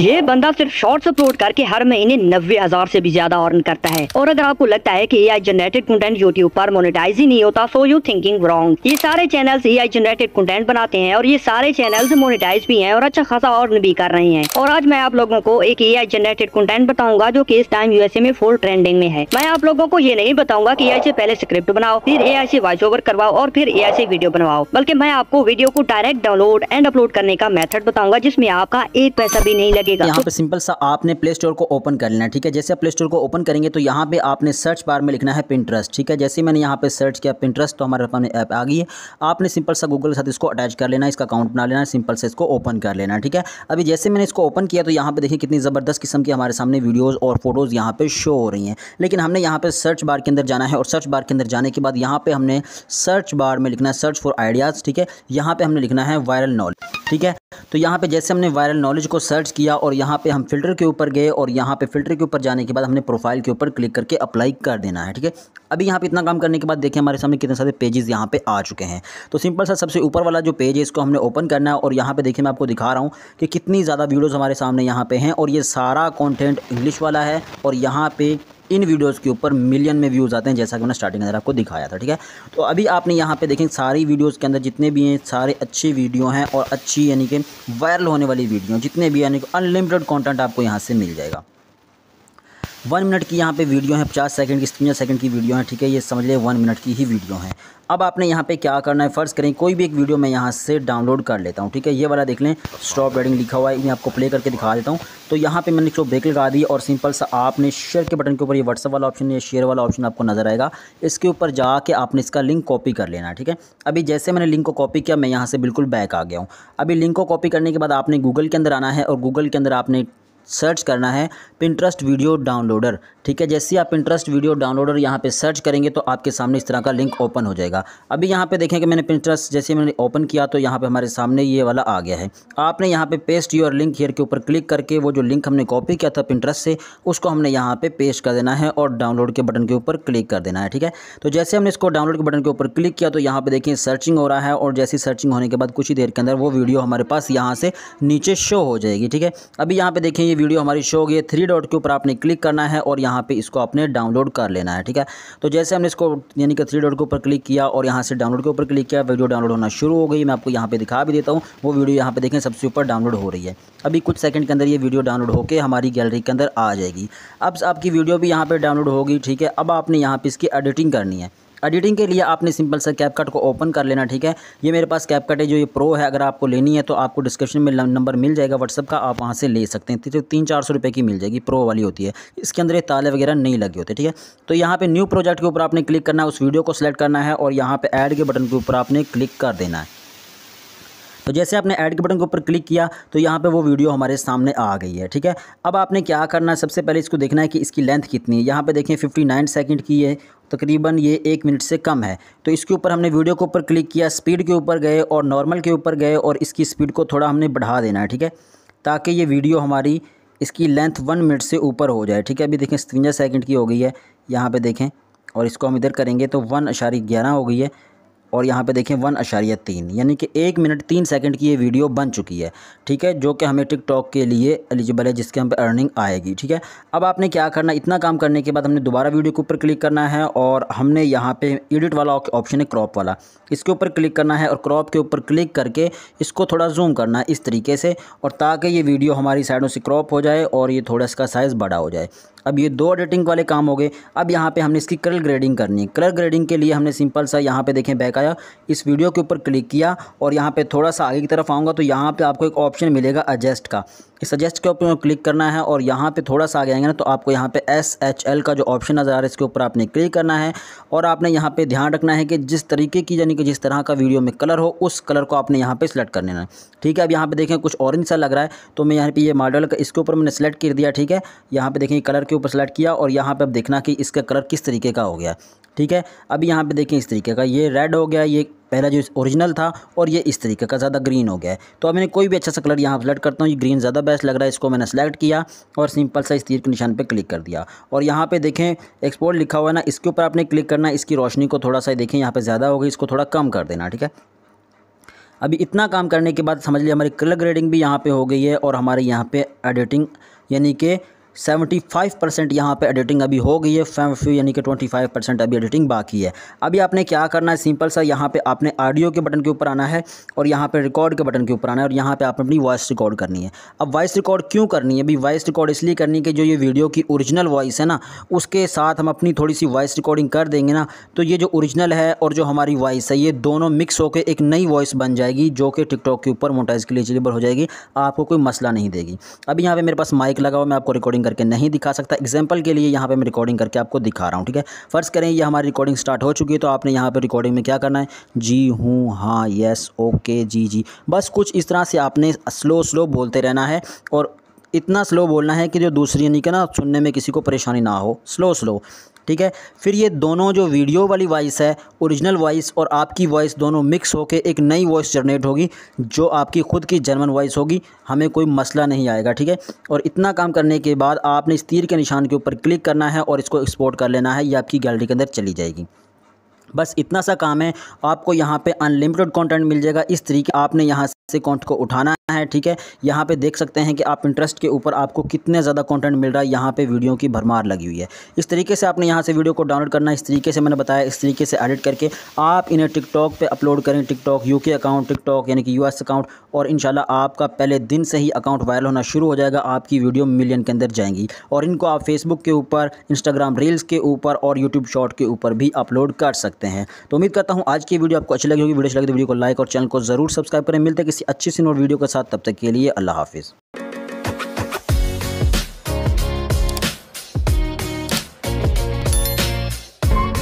ये बंदा सिर्फ शॉर्ट्स अपलोड करके हर महीने नब्बे हजार से भी ज्यादा अर्न करता है और अगर आपको लगता है कि आई जनरेटेड कंटेंट यूट्यूब पर मोनेटाइज ही नहीं होता सो यू थिंकिंग रॉन्ग ये सारे channels A I generated content बनाते हैं और ये सारे चैनल्स मोनेटाइज भी हैं और अच्छा खासा अर्न भी कर रहे हैं और आज मैं आप लोगों को एक ए जनरेटेड कंटेंट बताऊंगा जो की इस टाइम यूएसए में फुल ट्रेंडिंग में है मैं आप लोगों को ये नहीं बताऊंगा की ए से पहले स्क्रिप्ट बनाओ फिर ए आई से वॉइस ओवर करवाओ और फिर ए से वीडियो बनवाओ बल्कि मैं आपको वीडियो को डायरेक्ट डाउनलोड एंड अपलोड करने का मेथड बताऊंगा जिसमें आपका एक पैसा भी नहीं लगेगा यहाँ पे सिंपल सा आपने प्ले स्टोर को ओपन कर लेना ठीक है जैसे आप प्ले स्टोर को ओपन करेंगे तो यहाँ पे आपने सर्च बार में लिखना है पिंट्रस्ट ठीक है जैसे मैंने यहाँ पे सर्च किया पिंट्रस्ट तो हमारे सामने ऐप आ गई है आपने सिंपल सा गूगल के साथ इसको अटैच कर लेना इसका अकाउंट बना लेना सिंपल से इसको ओपन कर लेना ठीक है अभी जैसे मैंने इसको ओपन किया तो यहाँ पर देखिए कितनी ज़बरदस्त किस्म की हमारे सामने वीडियोज़ और फोटोज़ यहाँ पे शो हो रही हैं लेकिन हमने यहाँ पे सर्च बार के अंदर जाना है और सर्च बार के अंदर जाने के बाद यहाँ पर हमने सर्च बार में लिखना है सर्च फॉर आइडियाज़ ठीक है यहाँ पर हमने लिखना है वायरल नॉलेज ठीक है तो यहाँ पे जैसे हमने वायरल नॉलेज को सर्च किया और यहाँ पे हम फिल्टर के ऊपर गए और यहाँ पे फिल्टर के ऊपर जाने के बाद हमने प्रोफाइल के ऊपर क्लिक करके अप्लाई कर देना है ठीक है अभी यहाँ पे इतना काम करने के बाद देखिए हमारे सामने कितने सारे पेजेस यहाँ पे आ चुके हैं तो सिंपल सा सबसे ऊपर वाला जो पेज है इसको हमने ओपन करना है और यहाँ पर देखिए मैं आपको दिखा रहा हूँ कि कितनी ज़्यादा वीडियोज़ हमारे सामने यहाँ पे हैं और ये सारा कॉन्टेंट इंग्लिश वाला है और यहाँ पर इन वीडियोस के ऊपर मिलियन में व्यूज़ आते हैं जैसा कि मैंने स्टार्टिंग अंदर आपको दिखाया था ठीक है तो अभी आपने यहाँ पे देखें सारी वीडियोस के अंदर जितने भी हैं सारे अच्छी वीडियो हैं और अच्छी यानी कि वायरल होने वाली वीडियो जितने भी यानी कि अनलिमिटेड कॉन्टेंट आपको यहाँ से मिल जाएगा वन मिनट की यहाँ पे वीडियो है पचास सेकंड की सत्तर सेकंड की वीडियो है ठीक है ये समझ लें वन मिनट की ही वीडियो है अब आपने यहाँ पे क्या करना है फ़र्ज़ करें कोई भी एक वीडियो मैं यहाँ से डाउनलोड कर लेता हूँ ठीक है ये वाला देख लें स्टॉप रेडिंग लिखा हुआ है मैं आपको प्ले करके दिखा देता हूँ तो यहाँ पर मैंने जो ब्रेक लगा दी और सिंपल सा आपने शेयर के बटन के ऊपर ये व्हाट्सअप वाला ऑप्शन या शेयर वाला ऑप्शन आपको नज़र आएगा इसके ऊपर जाके आपने इसका लिंक कॉपी कर लेना ठीक है अभी जैसे मैंने लिंक को कॉपी किया मैं यहाँ से बिल्कुल बैक आ गया हूँ अभी लिंक को कॉपी करने के बाद आपने गूगल के अंदर आना है और गूगल के अंदर आपने सर्च करना है पिंट्रस्ट वीडियो डाउनलोडर ठीक है जैसे आप इंटरेस्ट वीडियो डाउनलोडर यहाँ पे सर्च करेंगे तो आपके सामने इस तरह का लिंक ओपन हो जाएगा अभी यहाँ पे देखें कि मैंने पिंटरेस्ट जैसे मैंने ओपन किया तो यहाँ पे हमारे सामने ये वाला आ गया है आपने यहाँ पे पेस्ट योर लिंक हेयर के ऊपर क्लिक करके वो जो लिंक हमने कॉपी किया था पिंटरेस्ट से उसको हमने यहाँ पर पे पेस्ट कर देना है और डाउनलोड के बटन के ऊपर क्लिक कर देना है ठीक है तो जैसे हमने इसको डाउनलोड के बटन के ऊपर क्लिक किया तो यहाँ पर देखें सर्चिंग हो रहा है और जैसी सर्चिंग होने के बाद कुछ ही देर के अंदर वो वीडियो हमारे पास यहाँ से नीचे शो हो जाएगी ठीक है अभी यहाँ पर देखें ये वीडियो हमारी शो हो गई है थ्री डॉट के ऊपर आपने क्लिक करना है और यहाँ यहाँ पे इसको आपने डाउनलोड कर लेना है ठीक है तो जैसे हमने इसको यानी कि थ्री डॉट के ऊपर क्लिक किया और यहाँ से डाउनलोड के ऊपर क्लिक किया वीडियो डाउनलोड होना शुरू हो गई मैं आपको यहाँ पर दिखा भी देता हूँ वो वीडियो यहाँ पर देखें सबसे ऊपर डाउनलोड हो रही है अभी कुछ सेकंड के अंदर ये वीडियो डाउनलोड होकर हमारी गैलरी के अंदर आ जाएगी अब आपकी वीडियो भी यहाँ पर डाउनलोड होगी ठीक है अब आपने यहाँ पर इसकी एडिटिंग करनी है एडिटिंग के लिए आपने सिंपल सा कैपकट को ओपन कर लेना ठीक है ये मेरे पास कैपकट है जो ये प्रो है अगर आपको लेनी है तो आपको डिस्क्रिप्शन में नंबर मिल जाएगा व्हाट्सअप का आप वहाँ से ले सकते हैं तो तीन चार सौ रुपये की मिल जाएगी प्रो वाली होती है इसके अंदर ये ताले वगैरह नहीं लगे होते ठीक है तो यहाँ पर न्यू प्रोजेक्ट के ऊपर आपने क्लिक करना है उस वीडियो को सिलेक्ट करना है और यहाँ पर ऐड के बटन के ऊपर आपने क्लिक कर देना है तो जैसे आपने ऐड के बटन के ऊपर क्लिक किया तो यहाँ पर वो वीडियो हमारे सामने आ गई है ठीक है अब आपने क्या करना है सबसे पहले इसको देखना है कि इसकी लेंथ कितनी है यहाँ पर देखें फिफ्टी नाइन सेकेंड की है तकरीबन ये एक मिनट से कम है तो इसके ऊपर हमने वीडियो के ऊपर क्लिक किया स्पीड के ऊपर गए और नॉर्मल के ऊपर गए और इसकी स्पीड को थोड़ा हमने बढ़ा देना है ठीक है ताकि ये वीडियो हमारी इसकी लेंथ वन मिनट से ऊपर हो जाए ठीक है अभी देखें सतवंजा सेकेंड की हो गई है यहाँ पर देखें और इसको हम इधर करेंगे तो वन अशारी ग्यारह हो गई है और यहाँ पे देखें वन अशारिया तीन यानी कि एक मिनट तीन सेकंड की ये वीडियो बन चुकी है ठीक है जो कि हमें टिकटॉक के लिए एलिजिबल है जिसके हम पे अर्निंग आएगी ठीक है अब आपने क्या करना इतना काम करने के बाद हमने दोबारा वीडियो के ऊपर क्लिक करना है और हमने यहाँ पे एडिट वाला ऑप्शन है क्रॉप वाला इसके ऊपर क्लिक करना है और क्रॉप के ऊपर क्लिक करके इसको थोड़ा जूम करना है इस तरीके से और ताकि ये वीडियो हमारी साइडों से क्रॉप हो जाए और ये थोड़ा इसका साइज़ बड़ा हो जाए अब ये दो एडिटिंग वाले काम हो गए अब यहाँ पे हमने इसकी कलर ग्रेडिंग करनी है कलर ग्रेडिंग के लिए हमने सिंपल सा यहाँ पे देखें बैक आया इस वीडियो के ऊपर क्लिक किया और यहाँ पे थोड़ा सा आगे की तरफ आऊँगा तो यहाँ पे आपको एक ऑप्शन मिलेगा एडजस्ट का इस एडजस्ट के ऊपर क्लिक करना है और यहाँ पर थोड़ा सा आगे आएंगे ना तो आपको यहाँ पर एस एच एल का जो ऑप्शन नज़र आ रहा है इसके ऊपर आपने क्लिक करना है और आपने यहाँ पर ध्यान रखना है कि जिस तरीके की यानी कि जिस तरह का वीडियो में कलर हो उस कलर को आपने यहाँ पर सिलेक्ट कर लेना है ठीक है अब यहाँ पर देखें कुछ ऑरेंज सा लग रहा है तो मैं यहाँ पे ये मॉडल का इसके ऊपर मैंने सेलेक्ट कर दिया ठीक है यहाँ पर देखें कलर के ऊपर सेलेक्ट किया और यहाँ पे अब देखना कि इसका कलर किस तरीके का हो गया ठीक है अभी यहाँ पे देखें इस तरीके का ये रेड हो गया ये पहला जो ओरिजिनल था और ये इस तरीके का ज़्यादा ग्रीन हो गया तो अब मैंने कोई भी अच्छा सा कलर यहाँ सेलेक्ट करता हूँ ये ग्रीन ज़्यादा बेस्ट लग रहा है इसको मैंने सेलेक्ट किया और सिंपल सा इस तीर के निशान पे क्लिक कर दिया और यहाँ पे देखें एक्सपोर्ट लिखा हुआ है ना इसके ऊपर आपने क्लिक करना इसकी रोशनी को थोड़ा सा देखें यहाँ पर ज़्यादा हो गई इसको थोड़ा कम कर देना ठीक है अभी इतना काम करने के बाद समझ लिया हमारी कलर ग्रेडिंग भी यहाँ पर हो गई है और हमारे यहाँ पर एडिटिंग यानी कि 75 परसेंट यहाँ पर एडिटिंग अभी हो गई है फेम यानी कि 25 परसेंट अभी एडिटिंग बाकी है अभी आपने क्या करना है सिंपल सा यहाँ पे आपने ऑडियो के बटन के ऊपर आना है और यहाँ पे रिकॉर्ड के बटन के ऊपर आना है और यहाँ पे आपने अपनी वॉइस रिकॉर्ड करनी है अब वॉइस रिकॉर्ड क्यों करनी है अभी वॉइस रिकॉर्ड इसलिए करनी है कि जो ये वीडियो की ओरिजिनल वॉइस है ना उसके साथ हम अपनी थोड़ी सी वॉइस रिकॉर्डिंग कर देंगे ना तो ये जो ओरिजिनल है और जो हमारी वॉइस है ये दोनों मिक्स होकर एक नई वॉइस बन जाएगी जो कि टिकटॉक के ऊपर मोटाइज के लिए एलिजिबल हो जाएगी आपको कोई मसला नहीं देगी अभी यहाँ पर मेरे पास माइक लगा हुआ मैं आपको रिकॉर्डिंग रिकॉर्डिंग करके नहीं दिखा सकता एग्जाम्पल के लिए यहाँ पर मैं रिकॉर्डिंग करके आपको दिखा रहा हूँ ठीक है फ़र्ज़ करें ये हमारी रिकॉर्डिंग स्टार्ट हो चुकी है तो आपने यहाँ पर रिकॉर्डिंग में क्या करना है जी हूँ हाँ यस ओके जी जी बस कुछ इस तरह से आपने स्लो स्लो बोलते रहना है और इतना स्लो बोलना है कि जो दूसरी यानी कि ना सुनने में किसी को परेशानी ना हो स्लो स्लो ठीक है फिर ये दोनों जो वीडियो वाली वॉइस है ओरिजिनल वॉइस और आपकी वॉइस दोनों मिक्स होकर एक नई वॉइस जनरेट होगी जो आपकी खुद की जर्मन वॉइस होगी हमें कोई मसला नहीं आएगा ठीक है और इतना काम करने के बाद आपने इस तीर के निशान के ऊपर क्लिक करना है और इसको एक्सपोर्ट कर लेना है ये आपकी गैलरी के अंदर चली जाएगी बस इतना सा काम है आपको यहाँ पे अनलिमिटेड कंटेंट मिल जाएगा इस तरीके आपने यहाँ से कॉन्ट को उठाना है ठीक है यहाँ पे देख सकते हैं कि आप इंटरेस्ट के ऊपर आपको कितने ज़्यादा कंटेंट मिल रहा है यहाँ पे वीडियो की भरमार लगी हुई है इस तरीके से आपने यहाँ से वीडियो को डाउनलोड करना इस तरीके से मैंने बताया इस तरीके से एडिट करके आप इन्हें टिकटॉक पर अपलोड करें टिकटॉक यू अकाउंट टिकटॉक यानी कि यू अकाउंट और इन आपका पहले दिन से ही अकाउंट वायरल होना शुरू हो जाएगा आपकी वीडियो मिलियन के अंदर जाएंगी और इनको आप फेसबुक के ऊपर इंस्टाग्राम रील्स के ऊपर और यूट्यूब शॉर्ट के ऊपर भी अपलोड कर सकते सकते हैं तो उम्मीद करता हूँ आज की वीडियो आपको अच्छी लगी होगी वीडियो अच्छी लगी तो वीडियो को लाइक और चैनल को जरूर सब्सक्राइब करें मिलते हैं किसी अच्छी सी नोट वीडियो के साथ तब तक के लिए अल्लाह हाफिज़